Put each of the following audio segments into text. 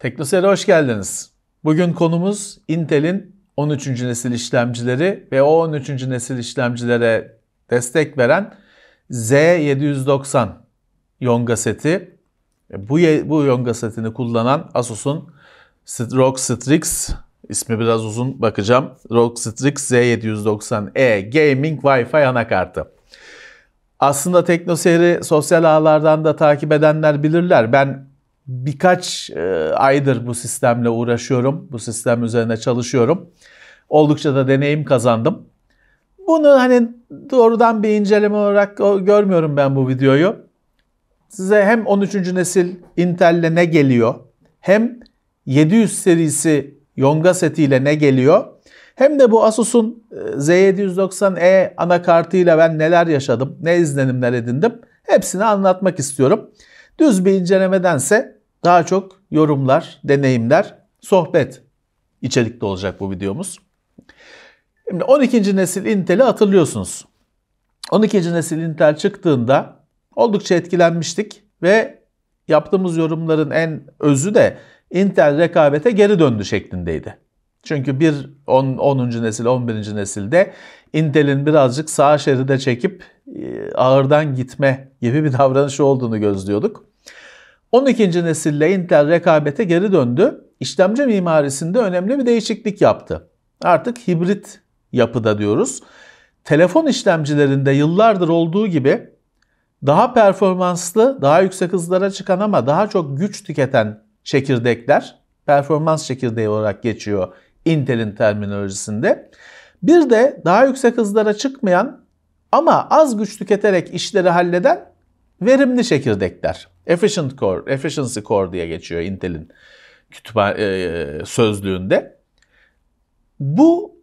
Teknoseyir'e hoş geldiniz. Bugün konumuz Intel'in 13. nesil işlemcileri ve o 13. nesil işlemcilere destek veren Z790 yonga seti. E, bu, bu yonga setini kullanan Asus'un ROG Strix ismi biraz uzun bakacağım. ROG Strix Z790E Gaming Wi-Fi anakartı. Aslında TeknoSeri sosyal ağlardan da takip edenler bilirler. Ben birkaç e, aydır bu sistemle uğraşıyorum. Bu sistem üzerine çalışıyorum. Oldukça da deneyim kazandım. Bunu hani doğrudan bir inceleme olarak görmüyorum ben bu videoyu. Size hem 13. nesil Intel'le ne geliyor, hem 700 serisi Yonga setiyle ne geliyor, hem de bu Asus'un Z790E e anakartıyla ben neler yaşadım, ne izlenimler edindim hepsini anlatmak istiyorum. Düz bir incelemedense daha çok yorumlar, deneyimler, sohbet içerikli olacak bu videomuz. Şimdi 12. nesil Intel'i hatırlıyorsunuz. 12. nesil Intel çıktığında oldukça etkilenmiştik ve yaptığımız yorumların en özü de Intel rekabete geri döndü şeklindeydi. Çünkü bir 10. 10. nesil 11. nesilde Intel'in birazcık sağ şeride çekip e, ağırdan gitme gibi bir davranış olduğunu gözlüyorduk. 12. nesille Intel rekabete geri döndü. İşlemci mimarisinde önemli bir değişiklik yaptı. Artık hibrit yapıda diyoruz. Telefon işlemcilerinde yıllardır olduğu gibi daha performanslı, daha yüksek hızlara çıkan ama daha çok güç tüketen çekirdekler, performans çekirdeği olarak geçiyor Intel'in terminolojisinde. Bir de daha yüksek hızlara çıkmayan ama az güç tüketerek işleri halleden verimli çekirdekler. Efficient Core, Efficiency Core diye geçiyor Intel'in kütüphane e, sözlüğünde. Bu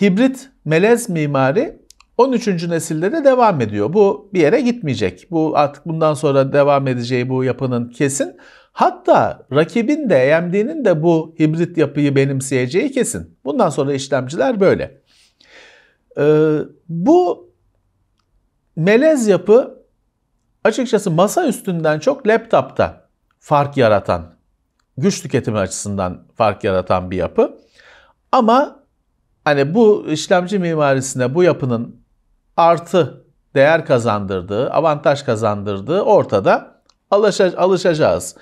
hibrit melez mimari 13. nesilde de devam ediyor. Bu bir yere gitmeyecek. Bu artık bundan sonra devam edeceği bu yapının kesin. Hatta rakibin de AMD'nin e de bu hibrit yapıyı benimseyeceği kesin. Bundan sonra işlemciler böyle. Ee, bu melez yapı açıkçası masa üstünden çok laptopta fark yaratan, güç tüketimi açısından fark yaratan bir yapı. Ama hani bu işlemci mimarisine bu yapının artı değer kazandırdığı, avantaj kazandırdığı ortada alışa, alışacağız.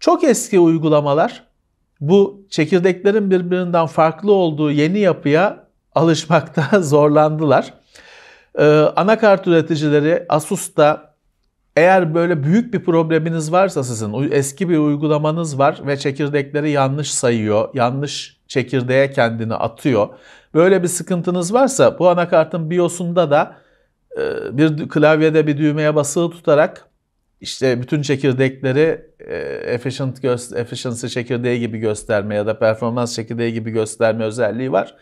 Çok eski uygulamalar bu çekirdeklerin birbirinden farklı olduğu yeni yapıya alışmakta zorlandılar. Ee, anakart üreticileri Asus'ta eğer böyle büyük bir probleminiz varsa sizin eski bir uygulamanız var ve çekirdekleri yanlış sayıyor, yanlış çekirdeğe kendini atıyor. Böyle bir sıkıntınız varsa bu anakartın BIOS'unda da e, bir klavyede bir düğmeye basılı tutarak işte bütün çekirdekleri e, efficient efficiency çekirdeği gibi gösterme ya da performans çekirdeği gibi gösterme özelliği var.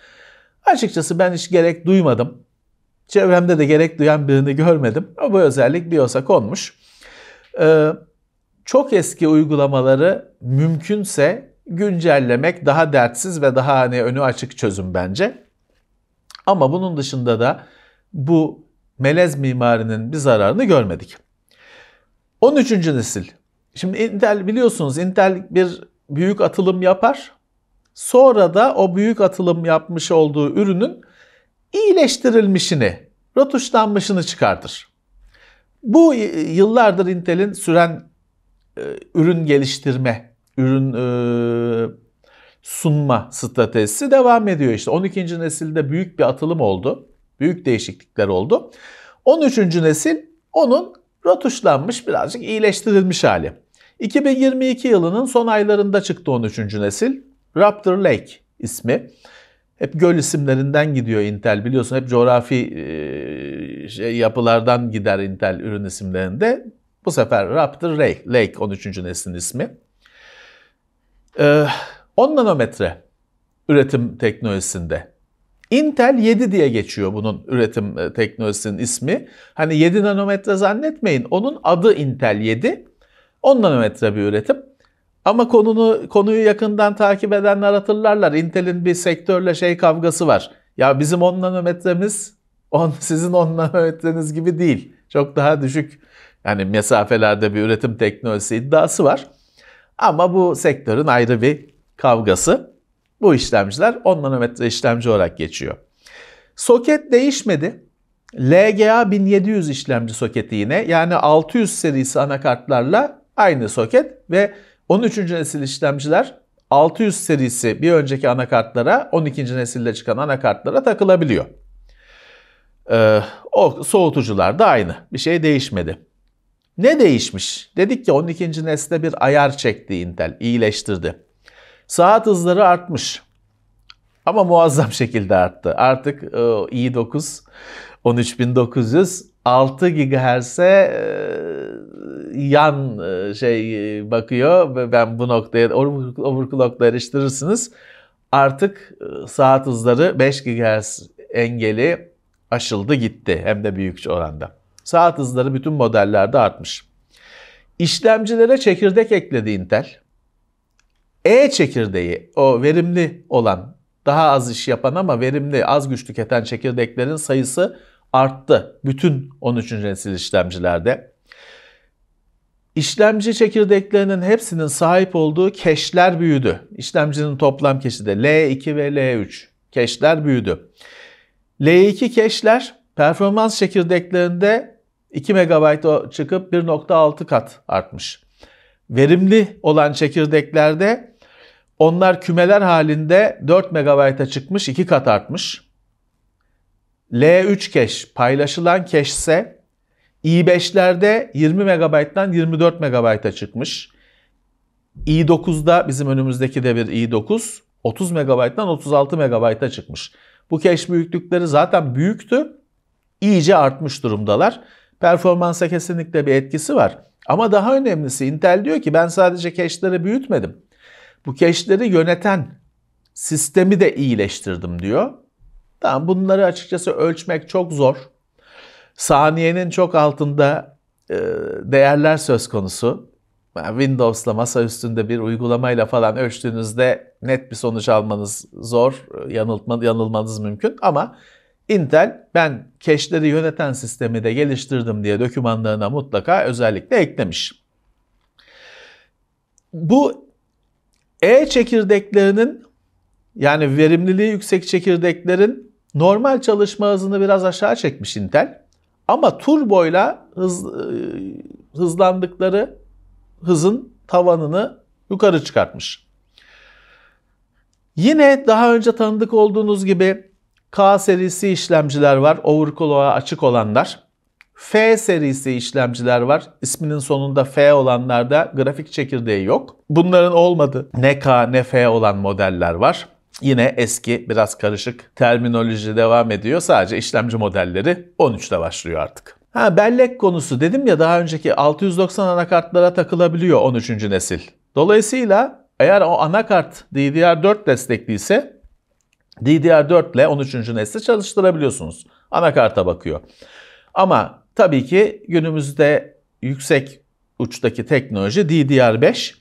Açıkçası ben hiç gerek duymadım. Çevremde de gerek duyan birini görmedim ama bu özellik BIOS'a konmuş. Ee, çok eski uygulamaları mümkünse güncellemek daha dertsiz ve daha hani önü açık çözüm bence. Ama bunun dışında da bu melez mimarinin bir zararını görmedik. 13. nesil. Şimdi Intel biliyorsunuz Intel bir büyük atılım yapar. Sonra da o büyük atılım yapmış olduğu ürünün iyileştirilmişini, rotuşlanmışını çıkartır. Bu e, yıllardır Intel'in süren e, ürün geliştirme, ürün e, sunma stratejisi devam ediyor işte. 12. nesilde büyük bir atılım oldu. Büyük değişiklikler oldu. 13. nesil onun rotuşlanmış birazcık iyileştirilmiş hali. 2022 yılının son aylarında çıktı 13. nesil. Raptor Lake ismi hep göl isimlerinden gidiyor Intel biliyorsun. Hep coğrafi e, şey, yapılardan gider Intel ürün isimlerinde. Bu sefer Raptor Lake, Lake 13. neslin ismi. Ee, 10 nanometre üretim teknolojisinde. Intel 7 diye geçiyor bunun üretim e, teknolojisinin ismi. Hani 7 nanometre zannetmeyin. Onun adı Intel 7. 10 nanometre bir üretim. Ama konunu konuyu yakından takip edenler hatırlarlar. Intel'in bir sektörle şey kavgası var. Ya bizim 10 nanometremiz on, sizin 10 nanometreniz gibi değil. Çok daha düşük yani mesafelerde bir üretim teknolojisi iddiası var. Ama bu sektörün ayrı bir kavgası. Bu işlemciler 10 nanometre işlemci olarak geçiyor. Soket değişmedi. LGA 1700 işlemci soketi yine yani 600 serisi anakartlarla aynı soket ve 13. nesil işlemciler 600 serisi bir önceki anakartlara 12. nesilde çıkan anakartlara takılabiliyor. Ee, o soğutucular da aynı. Bir şey değişmedi. Ne değişmiş? Dedik ya 12. nesle bir ayar çekti Intel, iyileştirdi. Saat hızları artmış. Ama muazzam şekilde arttı. Artık e, i9 13900 6 GHz'e e, yan e, şey e, bakıyor. ve Ben bu noktaya overclock'la eriştirirsiniz. Artık saat hızları 5 GHz engeli aşıldı gitti hem de büyük oranda. Saat hızları bütün modellerde artmış. İşlemcilere çekirdek ekledi Intel. E çekirdeği o verimli olan daha az iş yapan ama verimli az güç tüketen çekirdeklerin sayısı arttı bütün 13. nesil işlemcilerde. İşlemci çekirdeklerinin hepsinin sahip olduğu keşler büyüdü. İşlemcinin toplam keşi de L2 ve L3. Keşler büyüdü. L2 keşler performans çekirdeklerinde 2 MB çıkıp 1.6 kat artmış. Verimli olan çekirdeklerde onlar kümeler halinde 4 MB'a çıkmış 2 kat artmış. L3 keş paylaşılan keş ise i5'lerde 20 MB'dan 24 MB'a çıkmış. i9'da bizim önümüzdeki de bir i9 30 MB'dan 36 MB'a çıkmış. Bu keş büyüklükleri zaten büyüktü. İyice artmış durumdalar. Performansa kesinlikle bir etkisi var. Ama daha önemlisi Intel diyor ki ben sadece keşleri büyütmedim. Bu keşleri yöneten sistemi de iyileştirdim diyor. Tamam bunları açıkçası ölçmek çok zor. Saniyenin çok altında e, değerler söz konusu. Windows'la masa üstünde bir uygulamayla falan ölçtüğünüzde net bir sonuç almanız zor, yanıltma, yanılmanız mümkün ama Intel ben keşleri yöneten sistemi de geliştirdim diye dokümanlarına mutlaka özellikle eklemiş. Bu E çekirdeklerinin yani verimliliği yüksek çekirdeklerin normal çalışma hızını biraz aşağı çekmiş Intel. Ama turboyla hız, e, hızlandıkları hızın tavanını yukarı çıkartmış. Yine daha önce tanıdık olduğunuz gibi K serisi işlemciler var. Overclock'a açık olanlar. F serisi işlemciler var. İsminin sonunda F olanlarda grafik çekirdeği yok. Bunların olmadı. Ne K ne F olan modeller var. Yine eski biraz karışık terminoloji devam ediyor. Sadece işlemci modelleri 13'te başlıyor artık. Ha bellek konusu dedim ya daha önceki 690 anakartlara takılabiliyor 13. nesil. Dolayısıyla eğer o anakart DDR4 destekliyse DDR4 ile 13. nesli çalıştırabiliyorsunuz. Anakarta bakıyor. Ama tabii ki günümüzde yüksek uçtaki teknoloji DDR5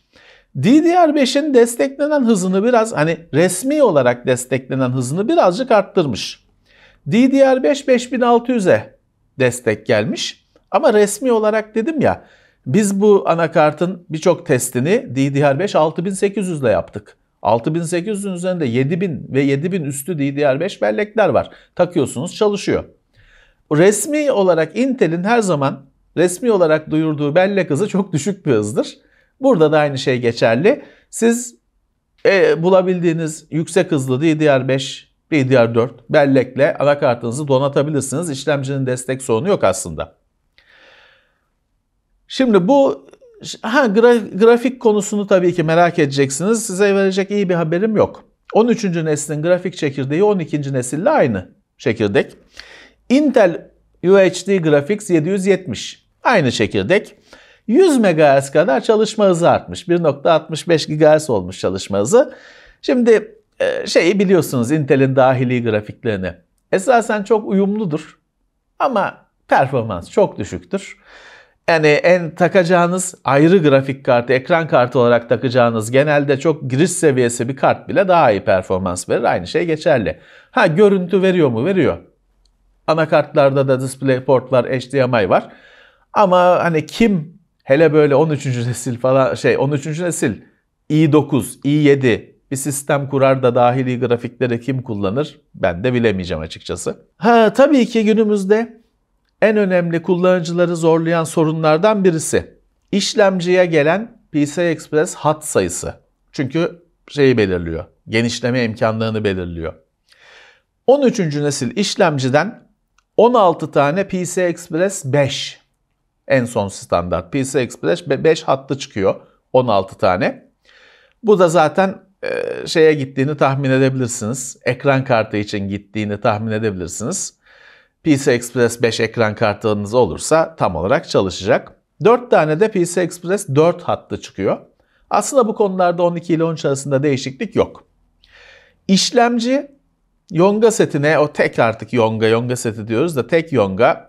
DDR5'in desteklenen hızını biraz hani resmi olarak desteklenen hızını birazcık arttırmış. DDR5 5600'e destek gelmiş. Ama resmi olarak dedim ya biz bu anakartın birçok testini DDR5 6800 ile yaptık. 6800'ün üzerinde 7000 ve 7000 üstü DDR5 bellekler var. Takıyorsunuz çalışıyor. Resmi olarak Intel'in her zaman resmi olarak duyurduğu bellek hızı çok düşük bir hızdır. Burada da aynı şey geçerli. Siz e, bulabildiğiniz yüksek hızlı DDR5, DDR4 bellekle anakartınızı donatabilirsiniz. İşlemcinin destek sorunu yok aslında. Şimdi bu ha, gra, grafik konusunu tabii ki merak edeceksiniz. Size verecek iyi bir haberim yok. 13. neslin grafik çekirdeği 12. nesille aynı çekirdek. Intel UHD Graphics 770 aynı çekirdek. 100 MHz kadar çalışma hızı artmış. 1.65 GHz olmuş çalışma hızı. Şimdi e, şeyi biliyorsunuz Intel'in dahili grafiklerini. Esasen çok uyumludur ama performans çok düşüktür. Yani en takacağınız ayrı grafik kartı, ekran kartı olarak takacağınız genelde çok giriş seviyesi bir kart bile daha iyi performans verir. Aynı şey geçerli. Ha görüntü veriyor mu? Veriyor. Anakartlarda da Display Portlar HDMI var. Ama hani kim Hele böyle 13. nesil falan şey 13. nesil i9, i7 bir sistem kurar da dahili grafikleri kim kullanır? Ben de bilemeyeceğim açıkçası. Ha tabii ki günümüzde en önemli kullanıcıları zorlayan sorunlardan birisi işlemciye gelen PCI Express hat sayısı. Çünkü şeyi belirliyor. Genişleme imkanlarını belirliyor. 13. nesil işlemciden 16 tane PCI Express 5 en son standart PC Express 5 hattı çıkıyor. 16 tane. Bu da zaten e, şeye gittiğini tahmin edebilirsiniz. Ekran kartı için gittiğini tahmin edebilirsiniz. PC Express 5 ekran kartınız olursa tam olarak çalışacak. 4 tane de PC Express 4 hattı çıkıyor. Aslında bu konularda 12 ile 13 arasında değişiklik yok. İşlemci Yonga setine o tek artık Yonga Yonga seti diyoruz da tek Yonga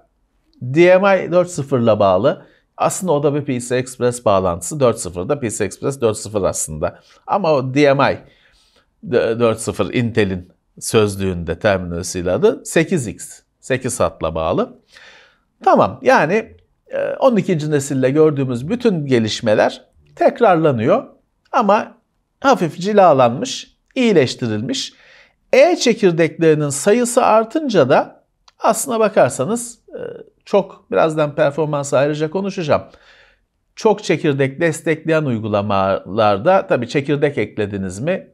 DMI 4.0 ile bağlı. Aslında o da bir PCI Express bağlantısı. 4.0'da PCI Express 4.0 aslında. Ama o DMI 4.0 Intel'in sözlüğünde terminolojisiyle adı 8X. 8 hatla bağlı. Tamam yani 12. E, nesille gördüğümüz bütün gelişmeler tekrarlanıyor ama hafif cilalanmış, iyileştirilmiş. E çekirdeklerinin sayısı artınca da aslına bakarsanız e, çok birazdan performansı ayrıca konuşacağım. Çok çekirdek destekleyen uygulamalarda tabii çekirdek eklediniz mi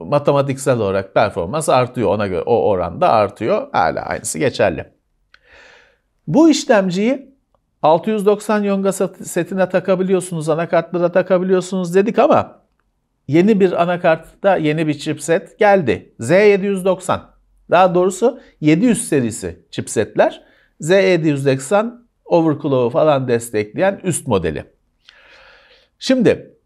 matematiksel olarak performans artıyor ona göre o oranda artıyor. Hala aynısı geçerli. Bu işlemciyi 690 yonga setine takabiliyorsunuz, anakartlara takabiliyorsunuz dedik ama yeni bir anakartta yeni bir chipset geldi. Z790. Daha doğrusu 700 serisi chipsetler z 780 e overclock'u falan destekleyen üst modeli. Şimdi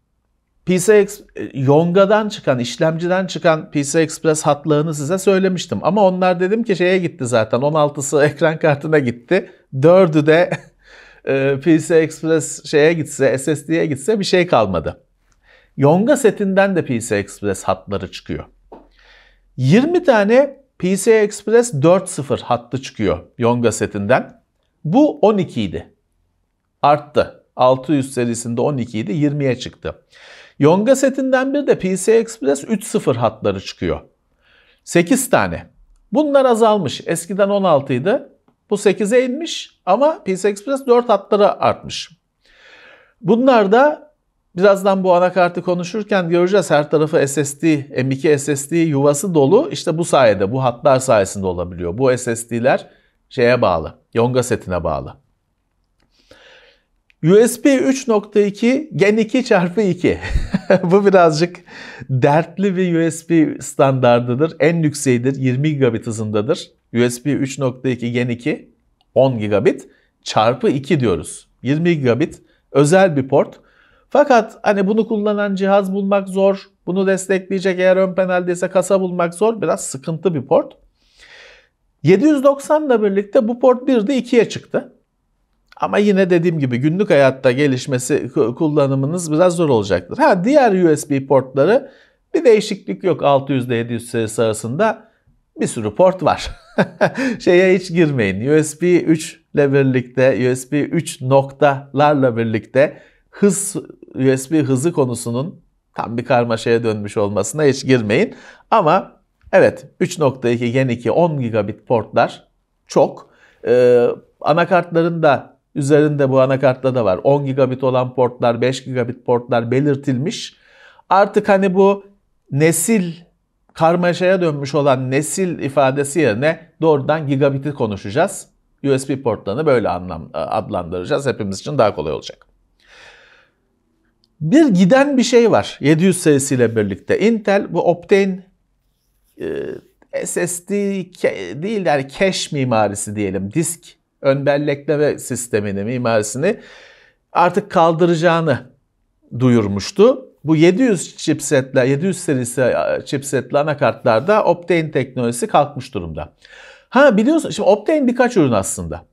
PCI e, Yonga'dan çıkan, işlemciden çıkan PCI Express hatlığını size söylemiştim. Ama onlar dedim ki şeye gitti zaten. 16'sı ekran kartına gitti. 4'ü de e, PCI Express şeye gitse, SSD'ye gitse bir şey kalmadı. Yonga setinden de PCI Express hatları çıkıyor. 20 tane PCA Express 4.0 hattı çıkıyor Yonga setinden. Bu 12 idi. Arttı. 600 serisinde 12 idi 20'ye çıktı. Yonga setinden bir de PCA Express 3.0 hatları çıkıyor. 8 tane. Bunlar azalmış. Eskiden 16 idi. Bu 8'e inmiş ama PCA Express 4 hatları artmış. Bunlar da Birazdan bu anakartı konuşurken göreceğiz her tarafı SSD, M2 SSD yuvası dolu. İşte bu sayede, bu hatlar sayesinde olabiliyor. Bu SSD'ler şeye bağlı, Yonga setine bağlı. USB 3.2 Gen 2 çarpı 2. bu birazcık dertli bir USB standardıdır. En yükseğidir. 20 gigabit hızındadır. USB 3.2 Gen 2 10 gigabit çarpı 2 diyoruz. 20 gigabit özel bir port. Fakat hani bunu kullanan cihaz bulmak zor. Bunu destekleyecek eğer ön paneldeyse kasa bulmak zor. Biraz sıkıntı bir port. 790 ile birlikte bu port de 2'ye çıktı. Ama yine dediğim gibi günlük hayatta gelişmesi kullanımınız biraz zor olacaktır. Ha diğer USB portları bir değişiklik yok 600 ile 700 serisi arasında bir sürü port var. Şeye hiç girmeyin. USB 3 ile birlikte, USB 3 noktalarla birlikte hız USB hızı konusunun tam bir karmaşaya dönmüş olmasına hiç girmeyin. Ama evet 3.2 Gen 2 10 gigabit portlar çok. Ee, anakartların da üzerinde bu anakartta da var. 10 gigabit olan portlar, 5 gigabit portlar belirtilmiş. Artık hani bu nesil karmaşaya dönmüş olan nesil ifadesi yerine doğrudan gigabit'i konuşacağız. USB portlarını böyle anlam adlandıracağız. Hepimiz için daha kolay olacak. Bir giden bir şey var 700 serisiyle birlikte. Intel bu Optane e, SSD değil yani cache mimarisi diyelim. Disk ön bellekleme sistemini, mimarisini artık kaldıracağını duyurmuştu. Bu 700 chipsetle, 700 serisi e, chipsetli anakartlarda Optane teknolojisi kalkmış durumda. Ha biliyorsun şimdi Optane birkaç ürün aslında.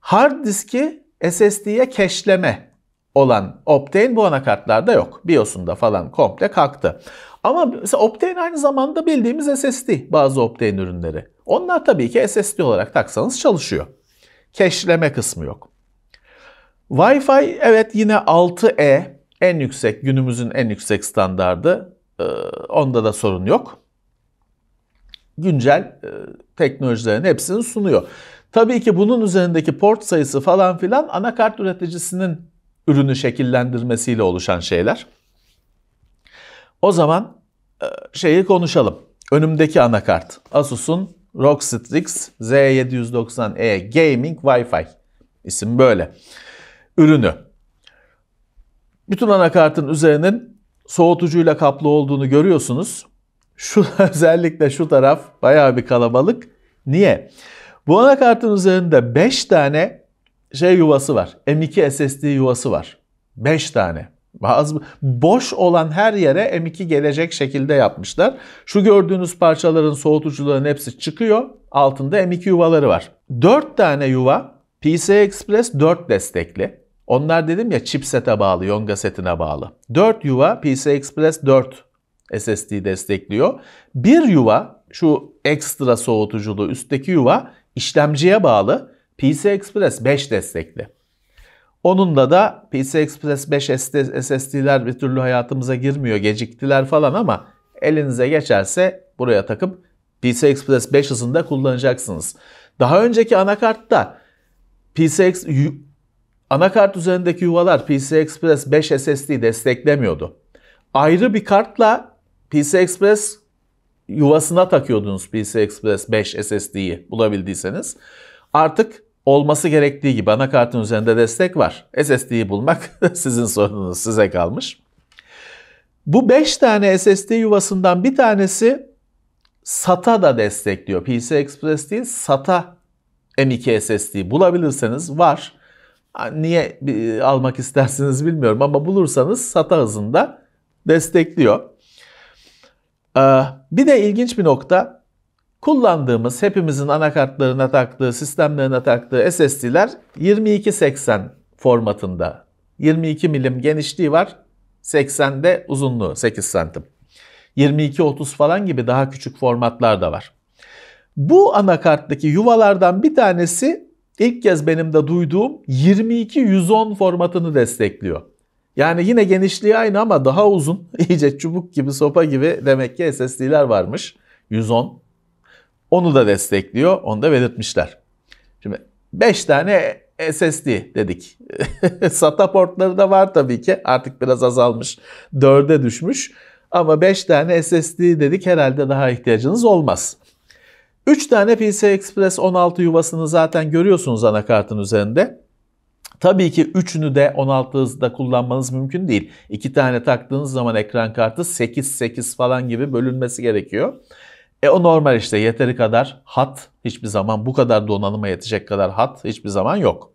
Hard diski SSD'ye keşleme olan Optane bu anakartlarda yok. BIOS'unda falan komple kalktı. Ama mesela Optane aynı zamanda bildiğimiz SSD bazı Optane ürünleri. Onlar tabii ki SSD olarak taksanız çalışıyor. Keşleme kısmı yok. Wi-Fi evet yine 6E en yüksek günümüzün en yüksek standardı. Ee, onda da sorun yok. Güncel e, teknolojilerin hepsini sunuyor. Tabii ki bunun üzerindeki port sayısı falan filan anakart üreticisinin ürünü şekillendirmesiyle oluşan şeyler. O zaman e, şeyi konuşalım. Önümdeki anakart Asus'un ROG Strix Z790E Gaming Wi-Fi isim böyle. Ürünü. Bütün anakartın üzerinin soğutucuyla kaplı olduğunu görüyorsunuz. Şu özellikle şu taraf bayağı bir kalabalık. Niye? Bu anakartın üzerinde 5 tane şey yuvası var. M2 SSD yuvası var. 5 tane. Bazı boş olan her yere M2 gelecek şekilde yapmışlar. Şu gördüğünüz parçaların soğutucuların hepsi çıkıyor. Altında M2 yuvaları var. 4 tane yuva PCI Express 4 destekli. Onlar dedim ya chipset'e bağlı, Yonga setine bağlı. 4 yuva PCI Express 4 SSD destekliyor. Bir yuva şu ekstra soğutuculu üstteki yuva işlemciye bağlı. PC Express 5 destekli. Onunda da PC Express 5 SSD'ler bir türlü hayatımıza girmiyor, geciktiler falan ama elinize geçerse buraya takıp PC Express 5 hızında kullanacaksınız. Daha önceki anakartta PC anakart üzerindeki yuvalar PC Express 5 SSD desteklemiyordu. Ayrı bir kartla PC Express yuvasına takıyordunuz PC Express 5 SSD'yi bulabildiyseniz. Artık olması gerektiği gibi anakartın üzerinde destek var. SSD'yi bulmak sizin sorununuz size kalmış. Bu 5 tane SSD yuvasından bir tanesi SATA da destekliyor. PC Express değil SATA M2 SSD bulabilirseniz var. Niye almak istersiniz bilmiyorum ama bulursanız SATA hızında destekliyor. Ee, bir de ilginç bir nokta Kullandığımız hepimizin anakartlarına taktığı, sistemlerine taktığı SSD'ler 2280 formatında. 22 milim genişliği var. 80 de uzunluğu 8 santim. 22-30 falan gibi daha küçük formatlar da var. Bu anakarttaki yuvalardan bir tanesi ilk kez benim de duyduğum 22 formatını destekliyor. Yani yine genişliği aynı ama daha uzun. İyice çubuk gibi, sopa gibi demek ki SSD'ler varmış. 110. Onu da destekliyor. Onu da belirtmişler. Şimdi 5 tane SSD dedik. SATA portları da var tabii ki. Artık biraz azalmış. 4'e düşmüş. Ama 5 tane SSD dedik herhalde daha ihtiyacınız olmaz. 3 tane PCI Express 16 yuvasını zaten görüyorsunuz anakartın üzerinde. Tabii ki üçünü de 16 hızda kullanmanız mümkün değil. İki tane taktığınız zaman ekran kartı 8-8 falan gibi bölünmesi gerekiyor. E o normal işte yeteri kadar hat hiçbir zaman bu kadar donanıma yetecek kadar hat hiçbir zaman yok.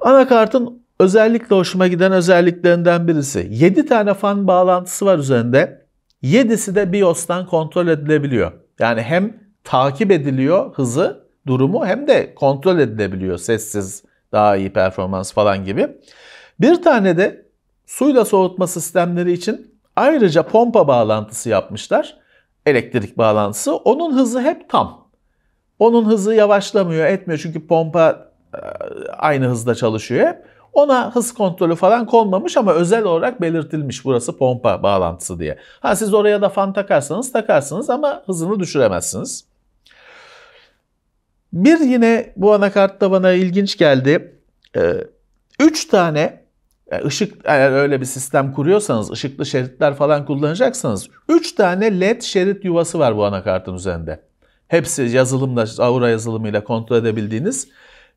Anakartın özellikle hoşuma giden özelliklerinden birisi 7 tane fan bağlantısı var üzerinde. 7'si de BIOS'tan kontrol edilebiliyor. Yani hem takip ediliyor hızı, durumu hem de kontrol edilebiliyor sessiz, daha iyi performans falan gibi. Bir tane de suyla soğutma sistemleri için Ayrıca pompa bağlantısı yapmışlar. Elektrik bağlantısı. Onun hızı hep tam. Onun hızı yavaşlamıyor, etmiyor. Çünkü pompa e, aynı hızda çalışıyor hep. Ona hız kontrolü falan konmamış ama özel olarak belirtilmiş burası pompa bağlantısı diye. Ha siz oraya da fan takarsanız takarsınız ama hızını düşüremezsiniz. Bir yine bu anakartta bana ilginç geldi. 3 e, tane Işık e, eğer öyle bir sistem kuruyorsanız, ışıklı şeritler falan kullanacaksanız 3 tane led şerit yuvası var bu anakartın üzerinde. Hepsi yazılımla, Aura yazılımıyla kontrol edebildiğiniz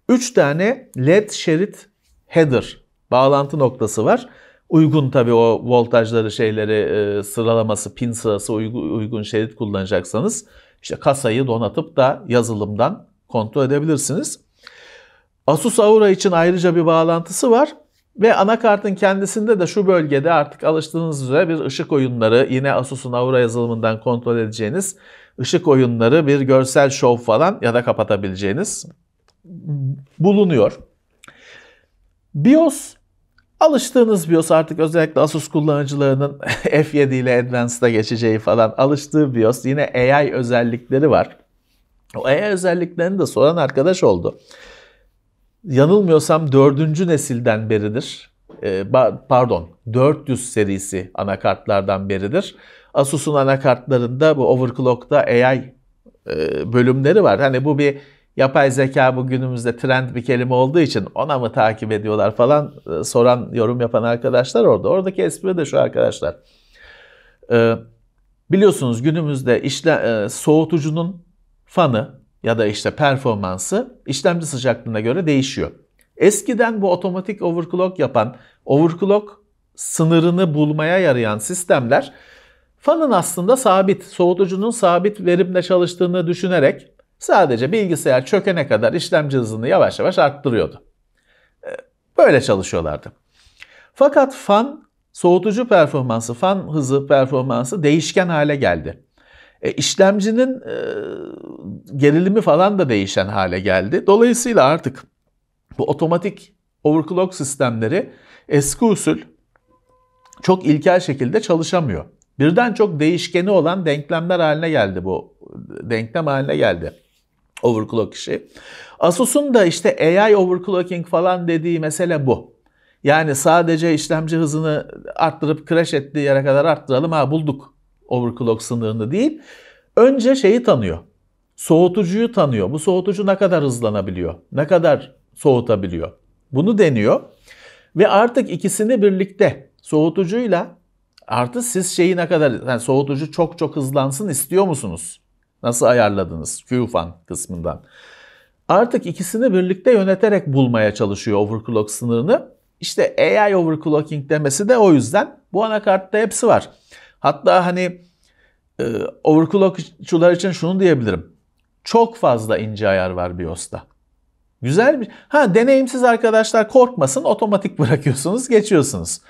3 tane led şerit header bağlantı noktası var. Uygun tabii o voltajları şeyleri e, sıralaması, pin sırası uygun şerit kullanacaksanız işte kasayı donatıp da yazılımdan kontrol edebilirsiniz. Asus Aura için ayrıca bir bağlantısı var. Ve anakartın kendisinde de şu bölgede artık alıştığınız üzere bir ışık oyunları, yine Asus'un Aura yazılımından kontrol edeceğiniz ışık oyunları, bir görsel şov falan ya da kapatabileceğiniz bulunuyor. BIOS alıştığınız BIOS artık özellikle Asus kullanıcılarının F7 ile Advanced'a geçeceği falan alıştığı BIOS yine AI özellikleri var. O AI özelliklerini de soran arkadaş oldu yanılmıyorsam dördüncü nesilden beridir. E, pardon 400 serisi anakartlardan beridir. Asus'un anakartlarında bu overclock'ta AI e, bölümleri var. Hani bu bir yapay zeka Bugünümüzde trend bir kelime olduğu için ona mı takip ediyorlar falan e, soran, yorum yapan arkadaşlar orada. Oradaki espri de şu arkadaşlar. biliyorsunuz günümüzde işle, soğutucunun fanı ya da işte performansı işlemci sıcaklığına göre değişiyor. Eskiden bu otomatik overclock yapan, overclock sınırını bulmaya yarayan sistemler fanın aslında sabit, soğutucunun sabit verimle çalıştığını düşünerek sadece bilgisayar çökene kadar işlemci hızını yavaş yavaş arttırıyordu. Ee, böyle çalışıyorlardı. Fakat fan soğutucu performansı, fan hızı performansı değişken hale geldi. E, işlemcinin e, gerilimi falan da değişen hale geldi. Dolayısıyla artık bu otomatik overclock sistemleri eski usul çok ilkel şekilde çalışamıyor. Birden çok değişkeni olan denklemler haline geldi bu. Denklem haline geldi overclock işi. Asus'un da işte AI overclocking falan dediği mesele bu. Yani sadece işlemci hızını arttırıp crash ettiği yere kadar arttıralım ha bulduk overclock sınırını değil. Önce şeyi tanıyor. Soğutucuyu tanıyor. Bu soğutucu ne kadar hızlanabiliyor? Ne kadar soğutabiliyor? Bunu deniyor. Ve artık ikisini birlikte soğutucuyla artı siz şeyi ne kadar yani soğutucu çok çok hızlansın istiyor musunuz? Nasıl ayarladınız? Q-Fan kısmından. Artık ikisini birlikte yöneterek bulmaya çalışıyor overclock sınırını. İşte AI overclocking demesi de o yüzden bu anakartta hepsi var. Hatta hani e, overclockçular için şunu diyebilirim. Çok fazla ince ayar var BIOS'ta. Güzel bir... Ha deneyimsiz arkadaşlar korkmasın otomatik bırakıyorsunuz geçiyorsunuz.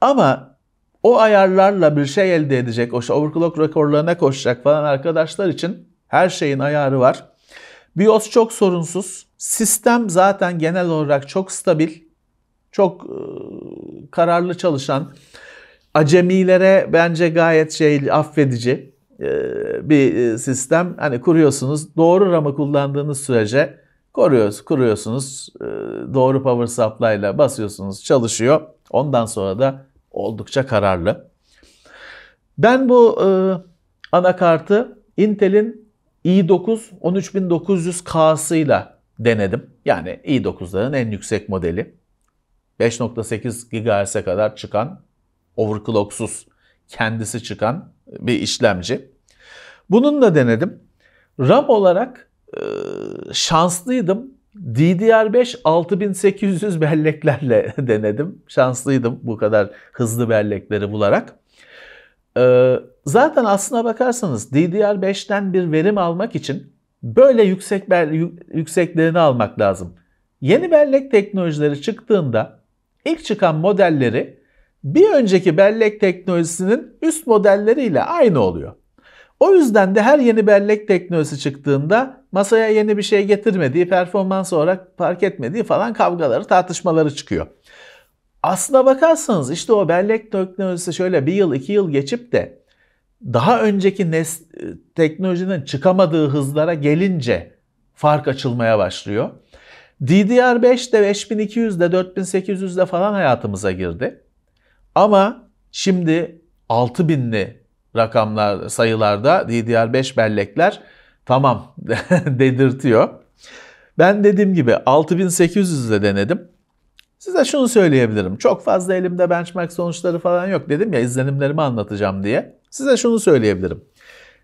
Ama o ayarlarla bir şey elde edecek, o şey, overclock rekorlarına koşacak falan arkadaşlar için her şeyin ayarı var. BIOS çok sorunsuz. Sistem zaten genel olarak çok stabil, çok e, kararlı çalışan, Acemilere bence gayet şey affedici e, bir e, sistem. Hani kuruyorsunuz doğru RAM'ı kullandığınız sürece koruyoruz, kuruyorsunuz. E, doğru power supply ile basıyorsunuz çalışıyor. Ondan sonra da oldukça kararlı. Ben bu anakartı Intel'in i9 13900K'sıyla denedim. Yani i9'ların en yüksek modeli. 5.8 GHz'e kadar çıkan overclocksuz kendisi çıkan e, bir işlemci. Bunun da denedim. RAM olarak e, şanslıydım. DDR5 6800 belleklerle denedim. Şanslıydım bu kadar hızlı bellekleri bularak. Ee, zaten aslına bakarsanız DDR5'ten bir verim almak için böyle yüksek yükseklerini almak lazım. Yeni bellek teknolojileri çıktığında ilk çıkan modelleri bir önceki bellek teknolojisinin üst modelleriyle aynı oluyor. O yüzden de her yeni bellek teknolojisi çıktığında masaya yeni bir şey getirmediği, performans olarak fark etmediği falan kavgaları, tartışmaları çıkıyor. Aslına bakarsanız işte o bellek teknolojisi şöyle bir yıl, iki yıl geçip de daha önceki nes- e, teknolojinin çıkamadığı hızlara gelince fark açılmaya başlıyor. DDR5 de 5200 de 4800 de falan hayatımıza girdi. Ama şimdi 6000'li rakamlar sayılarda DDR5 bellekler tamam dedirtiyor. Ben dediğim gibi 6800'le denedim. Size şunu söyleyebilirim. Çok fazla elimde benchmark sonuçları falan yok dedim ya izlenimlerimi anlatacağım diye. Size şunu söyleyebilirim.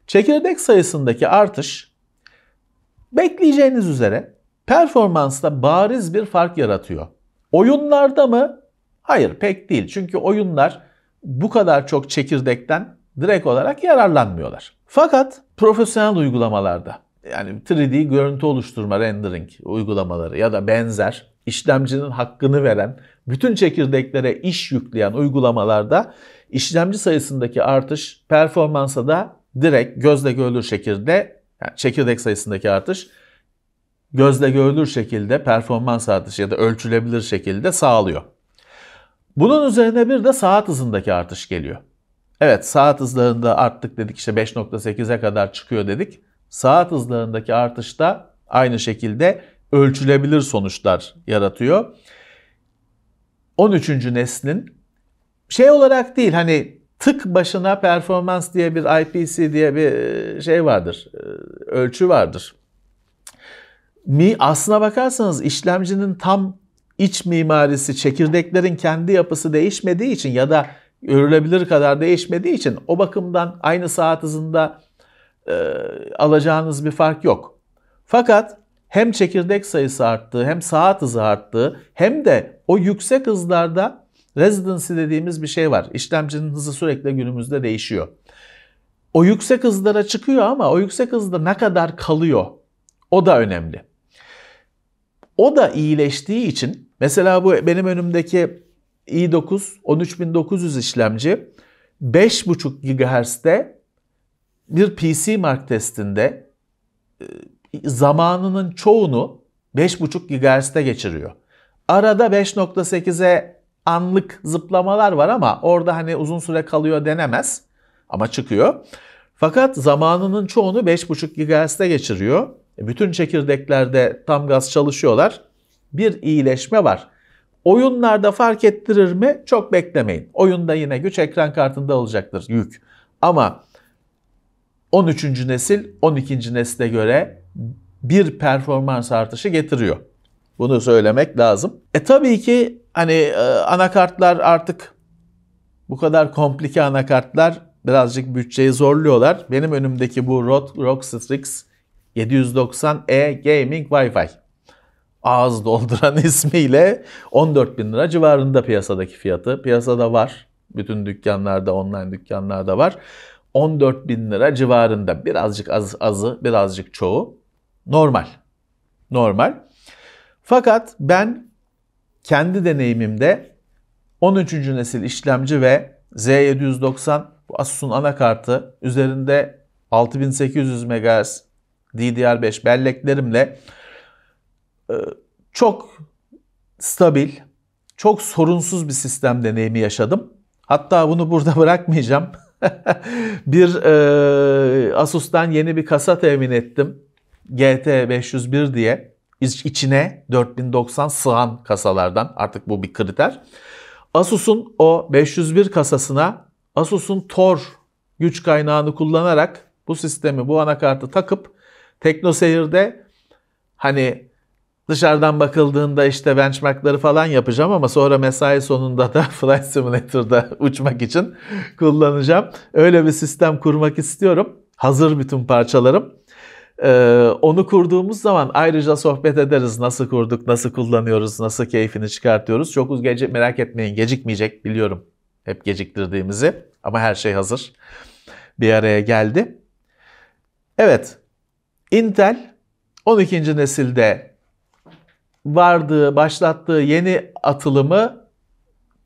Çekirdek sayısındaki artış bekleyeceğiniz üzere performansta bariz bir fark yaratıyor. Oyunlarda mı? Hayır pek değil. Çünkü oyunlar bu kadar çok çekirdekten direkt olarak yararlanmıyorlar. Fakat profesyonel uygulamalarda yani 3D görüntü oluşturma rendering uygulamaları ya da benzer işlemcinin hakkını veren bütün çekirdeklere iş yükleyen uygulamalarda işlemci sayısındaki artış performansa da direkt gözle görülür şekilde yani çekirdek sayısındaki artış gözle görülür şekilde performans artışı ya da ölçülebilir şekilde sağlıyor. Bunun üzerine bir de saat hızındaki artış geliyor. Evet saat hızlarında arttık dedik işte 5.8'e kadar çıkıyor dedik. Saat hızlarındaki artışta aynı şekilde ölçülebilir sonuçlar yaratıyor. 13. neslin şey olarak değil hani tık başına performans diye bir IPC diye bir e, şey vardır. E, ölçü vardır. Mi aslına bakarsanız işlemcinin tam iç mimarisi, çekirdeklerin kendi yapısı değişmediği için ya da görülebilir kadar değişmediği için o bakımdan aynı saat hızında e, alacağınız bir fark yok. Fakat hem çekirdek sayısı arttı, hem saat hızı arttı, hem de o yüksek hızlarda residency dediğimiz bir şey var. İşlemcinin hızı sürekli günümüzde değişiyor. O yüksek hızlara çıkıyor ama o yüksek hızda ne kadar kalıyor? O da önemli. O da iyileştiği için Mesela bu benim önümdeki i9 13900 işlemci 5.5 GHz'de bir PC Mark testinde e, zamanının çoğunu 5.5 GHz'de geçiriyor. Arada 5.8'e anlık zıplamalar var ama orada hani uzun süre kalıyor denemez ama çıkıyor. Fakat zamanının çoğunu 5.5 GHz'de geçiriyor. E, bütün çekirdeklerde tam gaz çalışıyorlar bir iyileşme var. Oyunlarda fark ettirir mi? Çok beklemeyin. Oyunda yine güç ekran kartında olacaktır yük. Ama 13. nesil 12. nesle göre bir performans artışı getiriyor. Bunu söylemek lazım. E tabii ki hani e, anakartlar artık bu kadar komplike anakartlar birazcık bütçeyi zorluyorlar. Benim önümdeki bu ROG Strix 790E Gaming Wi-Fi ağız dolduran ismiyle 14 bin lira civarında piyasadaki fiyatı. Piyasada var. Bütün dükkanlarda, online dükkanlarda var. 14 bin lira civarında. Birazcık az, azı, birazcık çoğu. Normal. Normal. Fakat ben kendi deneyimimde 13. nesil işlemci ve Z790 bu Asus'un anakartı üzerinde 6800 MHz DDR5 belleklerimle ee, çok stabil, çok sorunsuz bir sistem deneyimi yaşadım. Hatta bunu burada bırakmayacağım. bir e, Asus'tan yeni bir kasa temin ettim. GT 501 diye. içine 4090 sığan kasalardan. Artık bu bir kriter. Asus'un o 501 kasasına Asus'un Tor güç kaynağını kullanarak bu sistemi, bu anakartı takıp TeknoSeyir'de hani Dışarıdan bakıldığında işte benchmarkları falan yapacağım ama sonra mesai sonunda da Flight Simulator'da uçmak için kullanacağım. Öyle bir sistem kurmak istiyorum. Hazır bütün parçalarım. Ee, onu kurduğumuz zaman ayrıca sohbet ederiz. Nasıl kurduk, nasıl kullanıyoruz, nasıl keyfini çıkartıyoruz. Çok gece merak etmeyin gecikmeyecek biliyorum. Hep geciktirdiğimizi ama her şey hazır. Bir araya geldi. Evet. Intel 12. nesilde vardığı, başlattığı yeni atılımı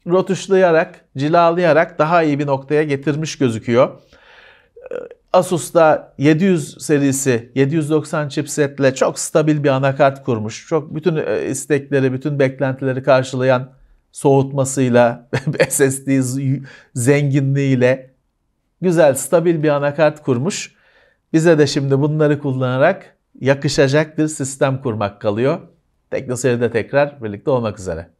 rotuşlayarak, cilalayarak daha iyi bir noktaya getirmiş gözüküyor. Ee, Asus'ta 700 serisi 790 chipsetle çok stabil bir anakart kurmuş. Çok bütün e, istekleri, bütün beklentileri karşılayan soğutmasıyla, SSD zenginliğiyle güzel, stabil bir anakart kurmuş. Bize de şimdi bunları kullanarak yakışacak bir sistem kurmak kalıyor. Teknoseyir'de tekrar birlikte olmak üzere.